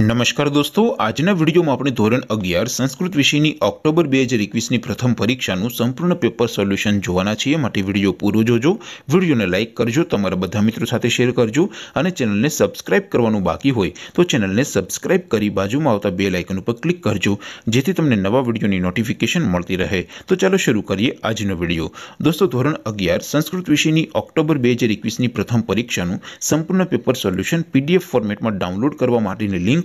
નમસ્કાર દોસ્તો આજના વિડિયોમાં આપણે ધોરણ 11 સંસ્કૃત વિષયની ઓક્ટોબર 2021 ની પ્રથમ પરીક્ષાનું સંપૂર્ણ પેપર સોલ્યુશન જોવાના છે એટલે વિડિયો પૂરો જોજો વિડિયોને લાઈક કરજો તમારા બધા મિત્રો સાથે શેર કરજો અને ચેનલને સબ્સ્ક્રાઇબ કરવાનું બાકી હોય તો ચેનલને સબ્સ્ક્રાઇબ કરી बाजूમાં આવતા બેલ આઇકન ઉપર ક્લિક કરજો જેથી તમને નવા વિડિયોની નોટિફિકેશન મળતી રહે તો ચાલો શરૂ કરીએ આજનો વિડિયો દોસ્તો ધોરણ 11 સંસ્કૃત વિષયની ઓક્ટોબર 2021 ની પ્રથમ પરીક્ષાનું સંપૂર્ણ પેપર સોલ્યુશન PDF ફોર્મેટમાં ડાઉનલોડ કરવા માટેની લિંક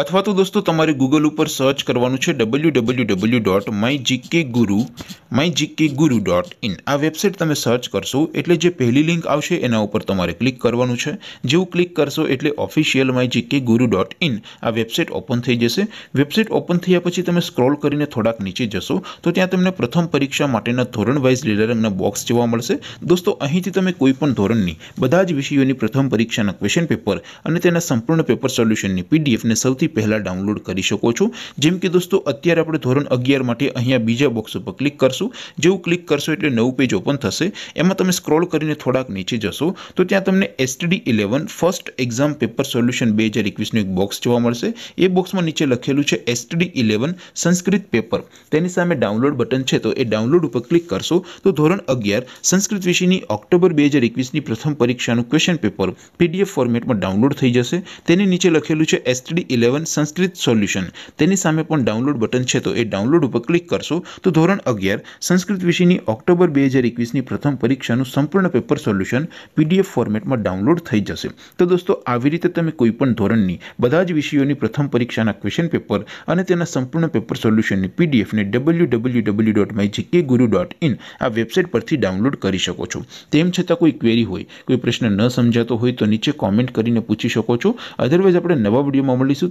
અથવા તો દોસ્તો તમારે Google ઉપર સર્ચ કરવાનું છે www.mygkguru mygkguru.in આ વેબસાઈટ તમે સર્ચ કરશો એટલે જે પહેલી લિંક આવશે એના ઉપર તમારે ક્લિક કરવાનું છે જેવું ક્લિક કરશો એટલે ઓફિશિયલ mygkguru.in આ વેબસાઈટ ઓપન થઈ જશે વેબસાઈટ ઓપન થઈયા પછી તમે સ્ક્રોલ કરીને થોડાક નીચે જશો તો ત્યાં તમને પ્રથમ પરીક્ષા માટેનો ધોરણ વાઈઝ લેટરિંગનો બોક્સ જોવા મળશે દોસ્તો અહીંથી તમે કોઈ પણ ધોરણની બધા જ વિષયોની પ્રથમ પરીક્ષાના ક્વેશ્ચન પેપર અને તેના સંપૂર્ણ પેપર સોલ્યુશનની PDF ને સૌથી પહેલાં ડાઉનલોડ કરી શકો છો જેમ કે દોસ્તો અત્યારે આપણે ધોરણ અગિયાર માટે અહીંયા બીજા બોક્સ ઉપર ક્લિક કરશું જેવું ક્લિક કરશો એટલે નવું પેજ ઓપન થશે એમાં તમે સ્ક્રોલ કરીને થોડાક નીચે જશો તો ત્યાં તમને STD eleven first exam paper solution બે હજાર એકવીસનું એક બોક્સ જોવા મળશે એ બોક્સમાં નીચે લખેલું છે એસટીડી ઇલેવન સંસ્કૃત પેપર તેની સામે ડાઉનલોડ બટન છે તો એ ડાઉનલોડ ઉપર ક્લિક કરશો તો ધોરણ અગિયાર સંસ્કૃત વિષયની ઓક્ટોબર બે હજાર એકવીસની પ્રથમ પરીક્ષાનું ક્વેશ્ચન પેપર પીડીએફ ફોર્મેટમાં ડાઉનલોડ થઈ જશે તેની નીચે લખેલું છે એસટીડી ઇલેવન संस्कृत सॉल्यूशन તેની સામે પણ ડાઉનલોડ બટન છે તો એ ડાઉનલોડ ઉપર ક્લિક કરશું તો ધોરણ 11 સંસ્કૃત વિષયની ઓક્ટોબર 2021 ની પ્રથમ પરીક્ષાનું સંપૂર્ણ પેપર સોલ્યુશન પીડીએફ ફોર્મેટમાં ડાઉનલોડ થઈ જશે તો દોસ્તો આવી રીતે તમે કોઈ પણ ધોરણની બધા જ વિષયોની પ્રથમ પરીક્ષાના ક્વેશ્ચન પેપર અને તેના સંપૂર્ણ પેપર સોલ્યુશનની પીડીએફ ને www.gkguru.in આ વેબસાઈટ પરથી ડાઉનલોડ કરી શકો છો તેમ છતાં કોઈ ક્વેરી હોય કોઈ પ્રશ્ન ન સમજાતો હોય તો નીચે કમેન્ટ કરીને પૂછી શકો છો અધરવાઇઝ આપણે નવા વિડિયોમાં મળીશું